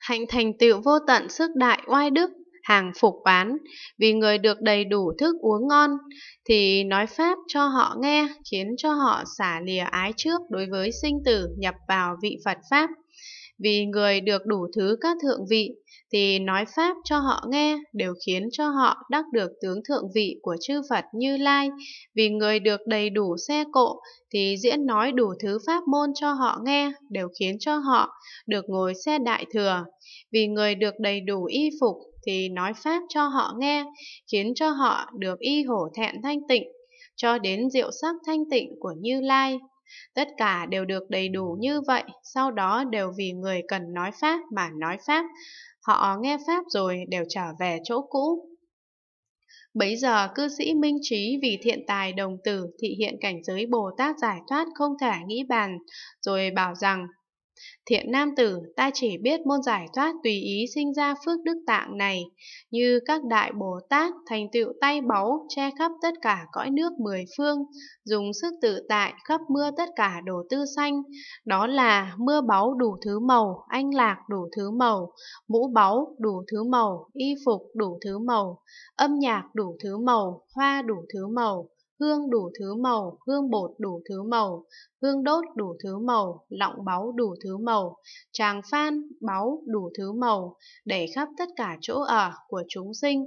hạnh thành tựu vô tận sức đại oai đức, hàng phục bán, vì người được đầy đủ thức uống ngon, thì nói Pháp cho họ nghe, khiến cho họ xả lìa ái trước đối với sinh tử nhập vào vị Phật Pháp vì người được đủ thứ các thượng vị, thì nói Pháp cho họ nghe đều khiến cho họ đắc được tướng thượng vị của chư Phật Như Lai. Vì người được đầy đủ xe cộ, thì diễn nói đủ thứ pháp môn cho họ nghe đều khiến cho họ được ngồi xe đại thừa. Vì người được đầy đủ y phục, thì nói Pháp cho họ nghe, khiến cho họ được y hổ thẹn thanh tịnh, cho đến diệu sắc thanh tịnh của Như Lai. Tất cả đều được đầy đủ như vậy, sau đó đều vì người cần nói Pháp mà nói Pháp. Họ nghe Pháp rồi đều trở về chỗ cũ. Bấy giờ cư sĩ minh trí vì thiện tài đồng tử thị hiện cảnh giới Bồ Tát giải thoát không thể nghĩ bàn, rồi bảo rằng Thiện nam tử, ta chỉ biết môn giải thoát tùy ý sinh ra phước đức tạng này, như các đại Bồ Tát thành tựu tay báu che khắp tất cả cõi nước mười phương, dùng sức tự tại khắp mưa tất cả đồ tư xanh, đó là mưa báu đủ thứ màu, anh lạc đủ thứ màu, mũ báu đủ thứ màu, y phục đủ thứ màu, âm nhạc đủ thứ màu, hoa đủ thứ màu, hương đủ thứ màu, hương bột đủ thứ màu, hương đốt đủ thứ màu, lọng báu đủ thứ màu, tràng phan báu đủ thứ màu, để khắp tất cả chỗ ở của chúng sinh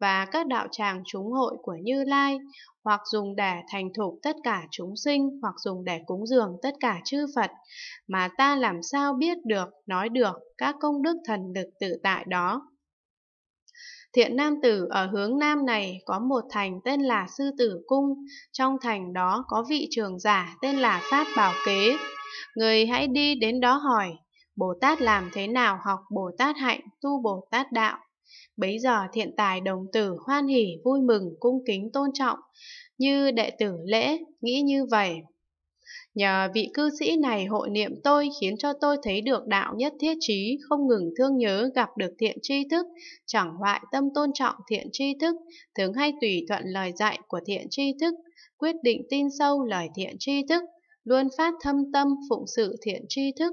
và các đạo tràng chúng hội của Như Lai, hoặc dùng để thành thục tất cả chúng sinh, hoặc dùng để cúng dường tất cả chư Phật, mà ta làm sao biết được, nói được các công đức thần lực tự tại đó. Thiện nam tử ở hướng nam này có một thành tên là Sư Tử Cung, trong thành đó có vị trường giả tên là Pháp Bảo Kế. Người hãy đi đến đó hỏi, Bồ Tát làm thế nào học Bồ Tát hạnh, tu Bồ Tát đạo. Bấy giờ thiện tài đồng tử hoan hỉ vui mừng cung kính tôn trọng, như đệ tử lễ, nghĩ như vậy. Nhờ vị cư sĩ này hội niệm tôi khiến cho tôi thấy được đạo nhất thiết trí, không ngừng thương nhớ gặp được thiện tri thức, chẳng hoại tâm tôn trọng thiện tri thức, thường hay tùy thuận lời dạy của thiện tri thức, quyết định tin sâu lời thiện tri thức, luôn phát thâm tâm phụng sự thiện tri thức,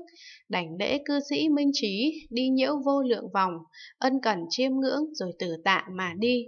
đảnh lễ cư sĩ minh trí, đi nhiễu vô lượng vòng, ân cần chiêm ngưỡng rồi từ tạ mà đi.